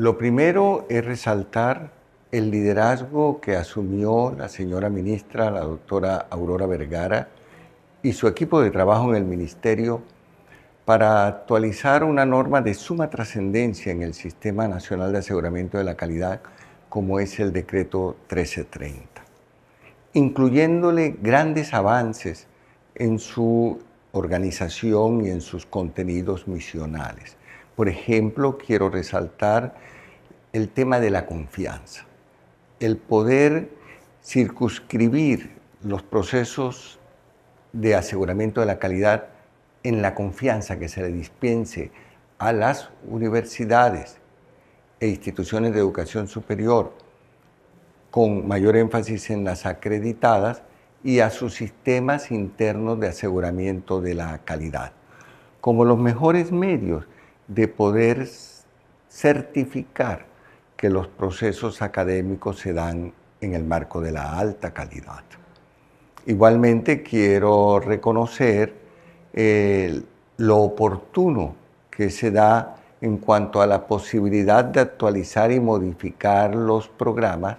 Lo primero es resaltar el liderazgo que asumió la señora ministra, la doctora Aurora Vergara, y su equipo de trabajo en el ministerio para actualizar una norma de suma trascendencia en el Sistema Nacional de Aseguramiento de la Calidad, como es el decreto 1330, incluyéndole grandes avances en su organización y en sus contenidos misionales. Por ejemplo, quiero resaltar el tema de la confianza, el poder circunscribir los procesos de aseguramiento de la calidad en la confianza que se le dispense a las universidades e instituciones de educación superior, con mayor énfasis en las acreditadas y a sus sistemas internos de aseguramiento de la calidad, como los mejores medios de poder certificar que los procesos académicos se dan en el marco de la alta calidad. Igualmente quiero reconocer eh, lo oportuno que se da en cuanto a la posibilidad de actualizar y modificar los programas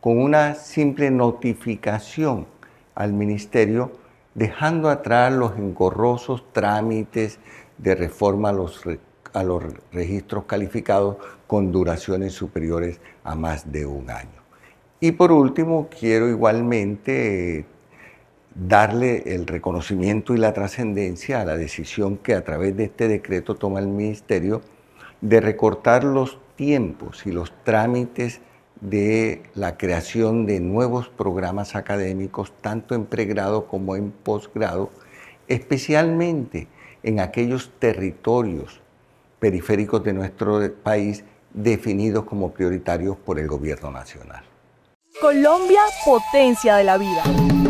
con una simple notificación al ministerio, dejando atrás los engorrosos trámites de reforma a los a los registros calificados con duraciones superiores a más de un año. Y por último, quiero igualmente eh, darle el reconocimiento y la trascendencia a la decisión que a través de este decreto toma el Ministerio de recortar los tiempos y los trámites de la creación de nuevos programas académicos, tanto en pregrado como en posgrado, especialmente en aquellos territorios periféricos de nuestro país definidos como prioritarios por el gobierno nacional. Colombia, potencia de la vida.